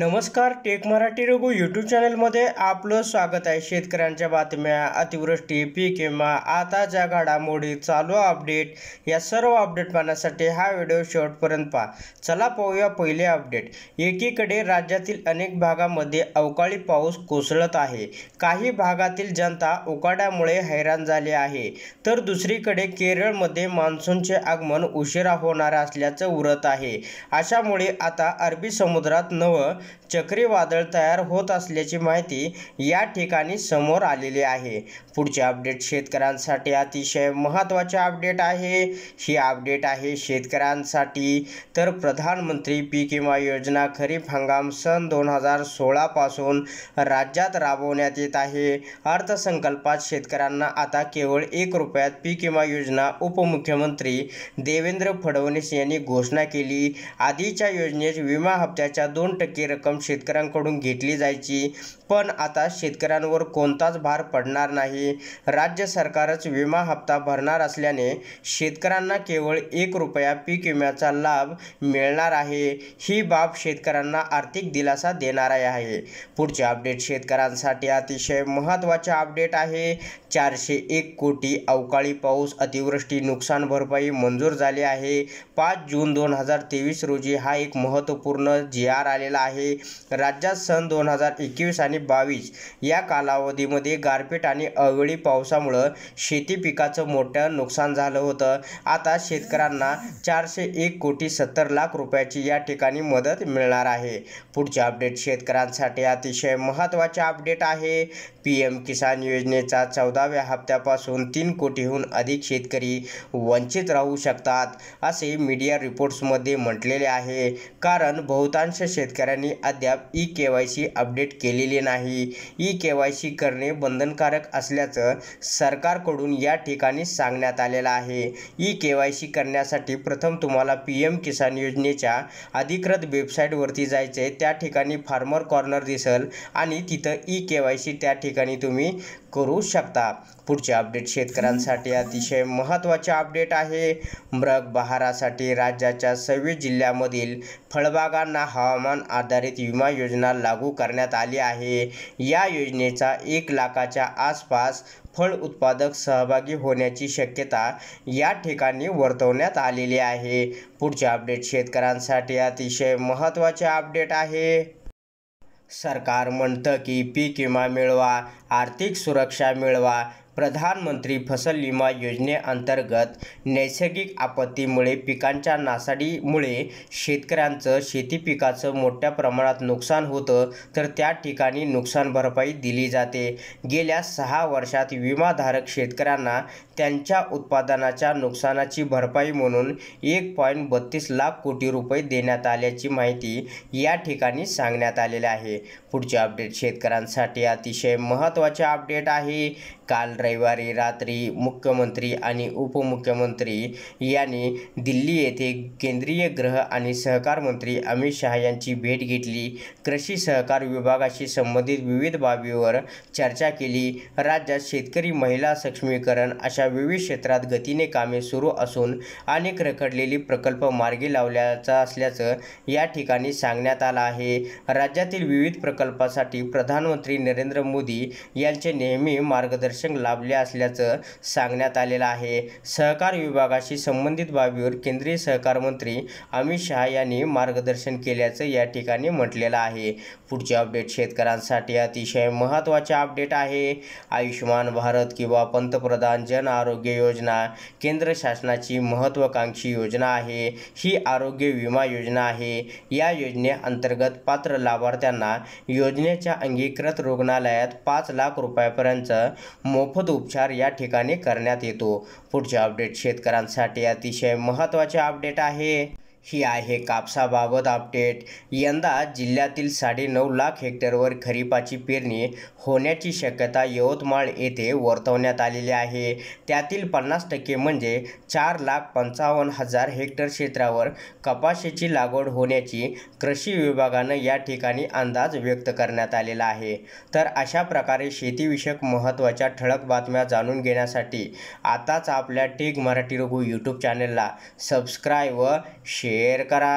नमस्कार take Marathi Raghu YouTube चॅनलमध्ये आपलं स्वागत आहे शेतकऱ्यांच्या बातम्या अतिवृष्टी पीक विमा आताच्या घडामोडी चालू अपडेट या सर्व अपडेट पाहण्यासाठी हा व्हिडिओ शेवटपर्यंत पहा चला पाहूया पहिले अपडेट एकीकडे राज्यातील अनेक भागामध्ये अवकाळी पाऊस कोसळत आहे काही भागातील जनता उकाड्यामुळे हैराण झाली आहे तर दुसरीकडे केरळमध्ये मान्सूनचे आगमन उशिरा होणार असल्याचं उरत आहे अशामुळे आता अरबी समुद्रात नवं चक्रीवादळ तयार होत असल्याची माहिती या ठिकाणी समोर आलेली आहे पुढचे अपडेट शेतकऱ्यांसाठी अतिशय महत्त्वाचे अपडेट आहे ही अपडेट आहे शेतकऱ्यांसाठी तर प्रधानमंत्री पीक विमा योजना खरीप हंगाम सन दोन हजार सोळापासून राज्यात राबवण्यात येत आहे अर्थसंकल्पात शेतकऱ्यांना आता केवळ एक रुपयात पीक विमा योजना उपमुख्यमंत्री देवेंद्र फडणवीस यांनी घोषणा केली आधीच्या योजनेत विमा हप्त्याच्या दोन टक्के रक्कम शेतकऱ्यांकडून घेतली जायची पण आता शेतकऱ्यांवर कोणताच भार पडणार नाही राज्य सरकारच विमा हप्ता भरणार असल्याने शेतकऱ्यांना केवळ एक रुपया पीक विम्याचा लाभ मिळणार आहे ही बाब शेतकऱ्यांना आर्थिक दिलासा देणारी आहे पुढचे अपडेट शेतकऱ्यांसाठी अतिशय महत्त्वाचे अपडेट आहे चारशे एक कोटी अवकाळी पाऊस अतिवृष्टी नुकसान भरपाई मंजूर झाली आहे पाच जून दोन हजार तेवीस रोजी हा एक महत्त्वपूर्ण जी आर आलेला आहे आहे राज्यात सन दोन हजार एकवीस आणि बावीस या कालावधीमध्ये गारपीट आणि अवेळी पावसामुळं शेती पिकाचं मोठं नुकसान झालं होतं आता शेतकऱ्यांना चारशे एक कोटी सत्तर लाख रुपयाची या ठिकाणी मदत मिळणार आहे पुढचे अपडेट शेतकऱ्यांसाठी अतिशय महत्त्वाचे अपडेट आहे पी एम किसान योजनेचा चौदाव्या हप्त्यापासून तीन कोटीहून अधिक शेतकरी वंचित राहू शकतात असे मीडिया रिपोर्ट्समध्ये म्हटलेले आहे कारण बहुतांश शेतकऱ्यांनी ग्राहकांनी अद्याप e K Y C update केलेली नाही ई के वाय सी करणे बंधनकारक असल्याचं सरकारकडून या ठिकाणी सांगण्यात आलेलं आहे ई के वाय सी करण्यासाठी प्रथम तुम्हाला पी एम किसान योजनेच्या अधिकृत वेबसाईटवरती जायचे त्या ठिकाणी फार्मर कॉर्नर दिसेल आणि तिथं ई के वाय सी त्या ठिकाणी तुम्ही करू शकता पुढचे अपडेट शेतकऱ्यांसाठी अतिशय महत्त्वाचे अपडेट आहे मृग बहारासाठी राज्याच्या सव्वीस जिल्ह्यामधील फळबागांना हवामान आधारित विमा योजना लागू करण्यात आली आहे या योजनेचा एक लाखाच्या आसपास फळ उत्पादक सहभागी होण्याची शक्यता या ठिकाणी वर्तवण्यात आलेली आहे पुढचे अपडेट शेतकऱ्यांसाठी अतिशय महत्त्वाचे अपडेट आहे सरकार म्हणतं की पीक विमा मिळवा आर्थिक सुरक्षा मिळवा प्रधानमंत्री फसल विमा योजनेअंतर्गत नैसर्गिक आपत्तीमुळे पिकांच्या नासाडीमुळे शेतकऱ्यांचं शेतीपिकाचं मोठ्या प्रमाणात नुकसान होतं तर त्या ठिकाणी नुकसान भरपाई दिली जाते गेल्या सहा वर्षात विमाधारक शेतकऱ्यांना त्यांच्या उत्पादनाच्या नुकसानाची भरपाई म्हणून एक पॉईंट बत्तीस लाख कोटी रुपये देण्यात आल्याची माहिती या ठिकाणी सांगण्यात आलेली आहे पुढचे अपडेट शेतकऱ्यांसाठी अतिशय महत्त्वाचे अपडेट आहे काल रविवारी रात्री मुख्यमंत्री आणि उपमुख्यमंत्री यांनी दिल्ली येथे केंद्रीय गृह आणि सहकार मंत्री अमित शहा यांची भेट घेतली कृषी सहकार विभागाशी संबंधित विविध बाबीवर चर्चा केली राज्यात शेतकरी महिला सक्षमीकरण अशा विविध क्षेत्रात गतीने कामे सुरू असून अनेक रखडलेली प्रकल्प मार्गी लावल्याचा असल्याचं या ठिकाणी सांगण्यात आलं आहे राज्यातील विविध प्रकल्पासाठी प्रधानमंत्री नरेंद्र मोदी यांचे नेहमी मार्गदर्शन लाभ लाभले असल्याचं सांगण्यात आलेलं आहे सहकार विभागाशी संबंधित बाबीवर केंद्रीय सहकार मंत्री अमित शहा यांनी मार्गदर्शन केल्याचं या ठिकाणी म्हटलेलं आहे पुढचे अपडेट शेतकऱ्यांसाठी अतिशय महत्त्वाचे अपडेट आहे आयुष्यमान भारत किंवा पंतप्रधान जन आरोग्य योजना केंद्र शासनाची महत्त्वाकांक्षी योजना आहे ही आरोग्य विमा योजना आहे या योजनेअंतर्गत पात्र लाभार्थ्यांना योजनेच्या अंगीकृत रुग्णालयात पाच लाख रुपयापर्यंत मोफत मोफत उपचार या ठिकाणी करण्यात येतो पुढचे अपडेट शेतकऱ्यांसाठी अतिशय महत्त्वाचे अपडेट आहे ही आहे कापसाबाबत अपडेट यंदा जिल्ह्यातील साडेनऊ लाख हेक्टरवर खरीपाची पेरणी होण्याची शक्यता यवतमाळ येथे वर्तवण्यात आलेली आहे त्यातील पन्नास टक्के म्हणजे चार लाख पंचावन्न हजार हेक्टर क्षेत्रावर कपाशीची लागवड होण्याची कृषी विभागानं या ठिकाणी अंदाज व्यक्त करण्यात आलेला आहे तर अशा प्रकारे शेतीविषयक महत्त्वाच्या ठळक बातम्या जाणून घेण्यासाठी आताच आपल्या टेक मराठी रघु यूट्यूब चॅनलला सबस्क्राईब व शेअर शेयर करा